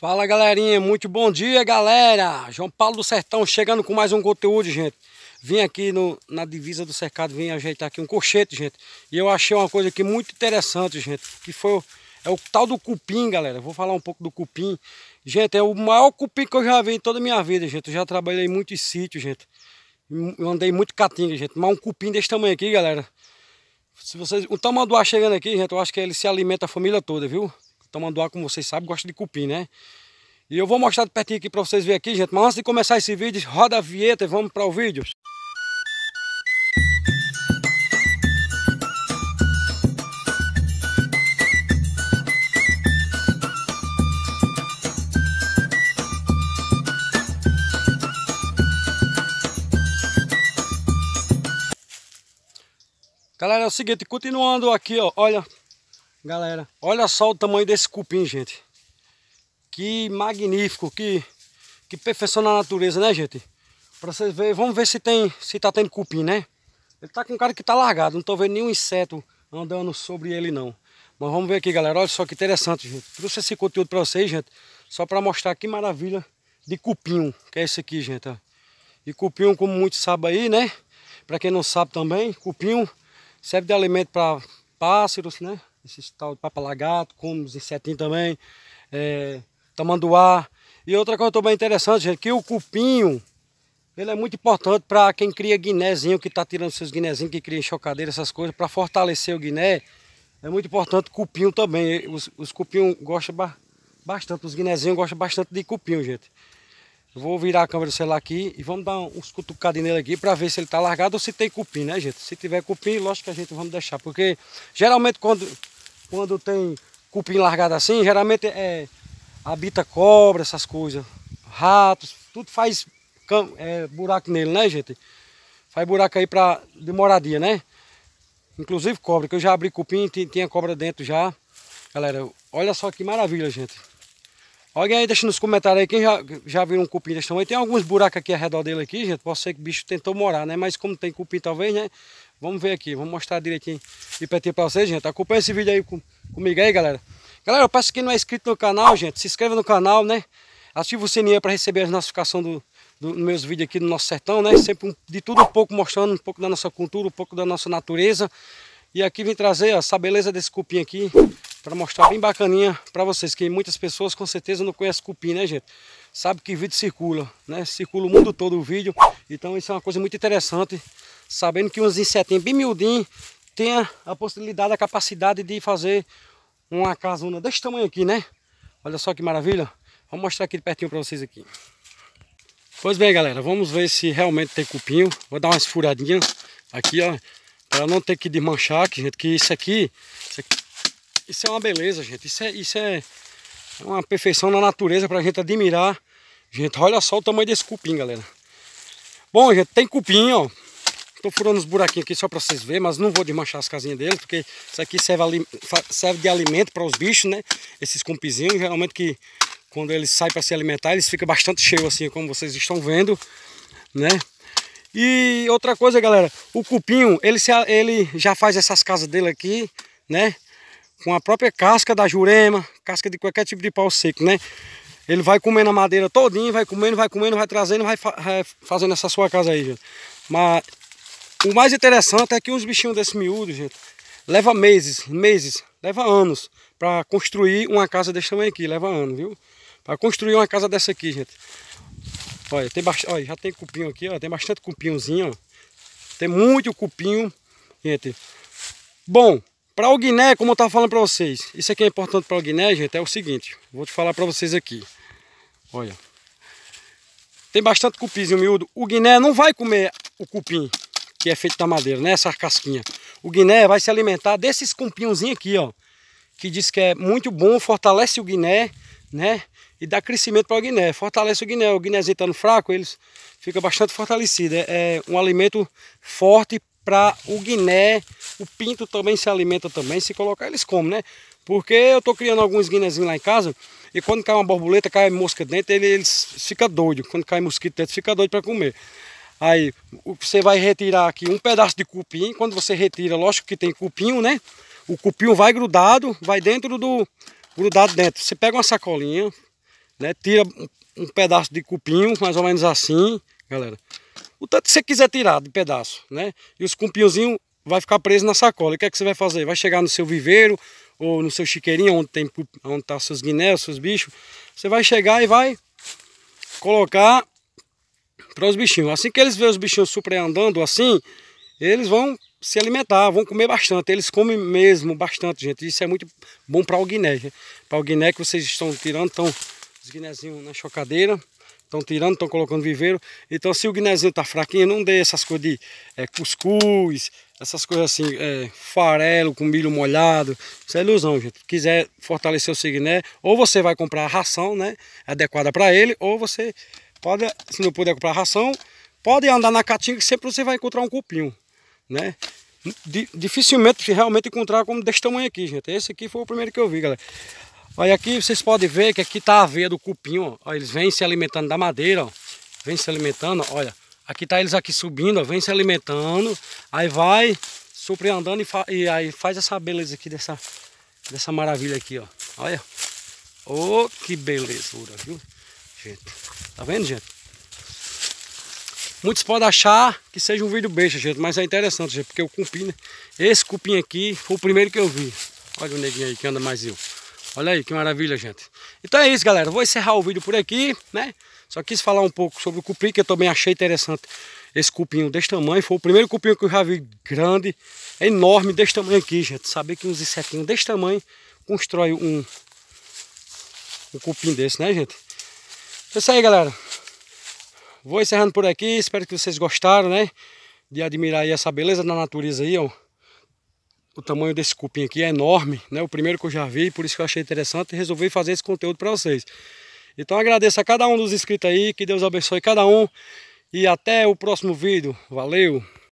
Fala galerinha, muito bom dia galera! João Paulo do Sertão chegando com mais um conteúdo, gente. Vim aqui no, na divisa do cercado, vim ajeitar aqui um colchete, gente. E eu achei uma coisa aqui muito interessante, gente, que foi é o tal do cupim, galera. Vou falar um pouco do cupim. Gente, é o maior cupim que eu já vi em toda a minha vida, gente. Eu já trabalhei muito em sítio, gente. Eu andei muito catinga, gente. Mas um cupim desse tamanho aqui, galera. Se vocês, o tamanduá chegando aqui, gente, eu acho que ele se alimenta a família toda, viu? água, como vocês sabem, gosta de cupim, né? E eu vou mostrar de pertinho aqui para vocês verem aqui, gente. Mas antes de começar esse vídeo, roda a vinheta e vamos para o vídeo. Galera, é o seguinte, continuando aqui, ó, olha, Galera, olha só o tamanho desse cupim, gente. Que magnífico, que, que perfeição na natureza, né, gente? Pra vocês verem, vamos ver se tem, se tá tendo cupim, né? Ele tá com cara que tá largado, não tô vendo nenhum inseto andando sobre ele, não. Mas vamos ver aqui, galera, olha só que interessante, gente. Trouxe esse conteúdo pra vocês, gente, só pra mostrar que maravilha de cupim, que é esse aqui, gente, ó. E cupim, como muitos sabem aí, né? Pra quem não sabe também, cupim serve de alimento pra pássaros, né? esses tal de papalagato, como os insetinhos também, é, tamanduá. E outra coisa também interessante, gente, que o cupinho, ele é muito importante para quem cria guinézinho, que está tirando seus guinézinhos, que cria em chocadeira, essas coisas, para fortalecer o guiné. É muito importante cupinho também. Os, os cupinhos gostam ba bastante, os guinézinhos gostam bastante de cupinho, gente. Eu vou virar a câmera do celular aqui e vamos dar uns cutucadinhos nele aqui para ver se ele está largado ou se tem cupim, né, gente? Se tiver cupim, lógico que a gente vamos deixar, porque geralmente quando quando tem cupim largado assim, geralmente é, habita cobra, essas coisas, ratos, tudo faz é, buraco nele, né, gente? Faz buraco aí pra, de moradia, né? Inclusive cobra, que eu já abri cupim, e tinha cobra dentro já. Galera, olha só que maravilha, gente. Alguém aí deixa nos comentários aí, quem já, já viu um cupim desse tamanho? Tem alguns buracos aqui ao redor dele aqui, gente. Pode ser que o bicho tentou morar, né? Mas como tem cupim talvez, né? Vamos ver aqui, vamos mostrar direitinho e pertinho pra vocês, gente. Acompanha esse vídeo aí com, comigo aí, galera. Galera, eu peço que não é inscrito no canal, gente, se inscreva no canal, né? Ativa o sininho para receber as notificações dos do, do meus vídeos aqui do nosso sertão, né? Sempre de tudo um pouco, mostrando um pouco da nossa cultura, um pouco da nossa natureza. E aqui vim trazer ó, essa beleza desse cupim aqui, para mostrar bem bacaninha para vocês, que muitas pessoas com certeza não conhecem cupim, né gente? Sabe que vídeo circula, né? Circula o mundo todo o vídeo, então isso é uma coisa muito interessante sabendo que uns insetinhos bem miudinhos tenha a possibilidade, a capacidade de fazer uma casona desse tamanho aqui, né? Olha só que maravilha. Vou mostrar aqui de pertinho para vocês aqui. Pois bem, galera, vamos ver se realmente tem cupinho. Vou dar umas furadinhas aqui, ó, para não ter que desmanchar, que, gente, que isso aqui, isso aqui, isso é uma beleza, gente. Isso é, isso é uma perfeição na natureza para a gente admirar. Gente, olha só o tamanho desse cupim, galera. Bom, gente, tem cupim, ó. Estou furando os buraquinhos aqui só para vocês verem, mas não vou desmanchar as casinhas deles, porque isso aqui serve, serve de alimento para os bichos, né? Esses compizinhos, geralmente que quando eles saem para se alimentar, eles ficam bastante cheios, assim, como vocês estão vendo, né? E outra coisa, galera, o cupinho, ele, se, ele já faz essas casas dele aqui, né? Com a própria casca da jurema, casca de qualquer tipo de pau seco, né? Ele vai comendo a madeira todinha, vai comendo, vai comendo, vai trazendo, vai, fa é, fazendo essa sua casa aí, gente. Mas o mais interessante é que uns bichinhos desse miúdo, gente, leva meses, meses, leva anos para construir uma casa desse tamanho aqui, leva anos, viu? Para construir uma casa dessa aqui, gente. Olha, tem olha, já tem cupinho aqui, ó, tem bastante cupinhozinho, ó. Tem muito cupinho, gente. Bom, para o Guiné, como eu estava falando para vocês, isso aqui é importante para o Guiné, gente, é o seguinte, vou te falar para vocês aqui. Olha, tem bastante cupinho miúdo. O Guiné não vai comer o cupim, que é feito da madeira, né? Essa casquinha. O guiné vai se alimentar desses cumpinhãozinhos aqui, ó. Que diz que é muito bom, fortalece o guiné, né? E dá crescimento para o guiné. Fortalece o guiné. O guinézinho estando tá fraco, eles fica bastante fortalecido. É, é um alimento forte para o guiné. O pinto também se alimenta também. Se colocar, eles comem, né? Porque eu tô criando alguns guinézinhos lá em casa. E quando cai uma borboleta, cai mosca dentro, ele, eles ficam doidos. Quando cai mosquito dentro, fica doido para comer. Aí você vai retirar aqui um pedaço de cupim. Quando você retira, lógico que tem cupinho, né? O cupinho vai grudado, vai dentro do... Grudado dentro. Você pega uma sacolinha, né? Tira um pedaço de cupinho, mais ou menos assim, galera. O tanto que você quiser tirar de pedaço, né? E os cupinhozinhos vai ficar preso na sacola. E o que é que você vai fazer? Vai chegar no seu viveiro ou no seu chiqueirinho, onde tem onde tá seus guinéus, seus bichos. Você vai chegar e vai colocar para os bichinhos. Assim que eles veem os bichinhos superandando assim, eles vão se alimentar, vão comer bastante. Eles comem mesmo bastante, gente. Isso é muito bom para o guiné. Para o guiné que vocês estão tirando, estão os guinézinhos na chocadeira. Estão tirando, estão colocando viveiro. Então, se o guinezinho está fraquinho, não dê essas coisas de é, cuscuz, essas coisas assim, é, farelo com milho molhado. Isso é ilusão, gente. Se quiser fortalecer o seu guiné, ou você vai comprar a ração né, adequada para ele, ou você Pode, se não puder comprar ração, pode andar na caatinga que sempre você vai encontrar um cupinho, né? Dificilmente realmente encontrar como desse tamanho aqui, gente. Esse aqui foi o primeiro que eu vi, galera. Olha aqui, vocês podem ver que aqui tá a veia do cupinho, ó. Eles vêm se alimentando da madeira, ó. vêm se alimentando, olha. Aqui tá eles aqui subindo, ó. se alimentando. Aí vai surpreendendo e, fa e aí faz essa beleza aqui dessa, dessa maravilha aqui, ó. Olha. oh, que belezura, viu? Gente. Tá vendo, gente? Muitos podem achar que seja um vídeo besta, gente, mas é interessante, gente, porque o cupim, né? esse cupim aqui foi o primeiro que eu vi. Olha o neguinho aí que anda mais eu. Olha aí que maravilha, gente. Então é isso, galera. Vou encerrar o vídeo por aqui, né? Só quis falar um pouco sobre o cupim, que eu também achei interessante esse cupinho desse tamanho. Foi o primeiro cupinho que eu já vi grande, enorme, desse tamanho aqui, gente. Saber que uns insetinhos desse tamanho constrói um, um cupim desse, né, gente? É isso aí, galera. Vou encerrando por aqui. Espero que vocês gostaram, né? De admirar aí essa beleza da natureza aí, ó. O tamanho desse cupim aqui é enorme, né? O primeiro que eu já vi, por isso que eu achei interessante e resolvi fazer esse conteúdo para vocês. Então agradeço a cada um dos inscritos aí, que Deus abençoe cada um e até o próximo vídeo. Valeu!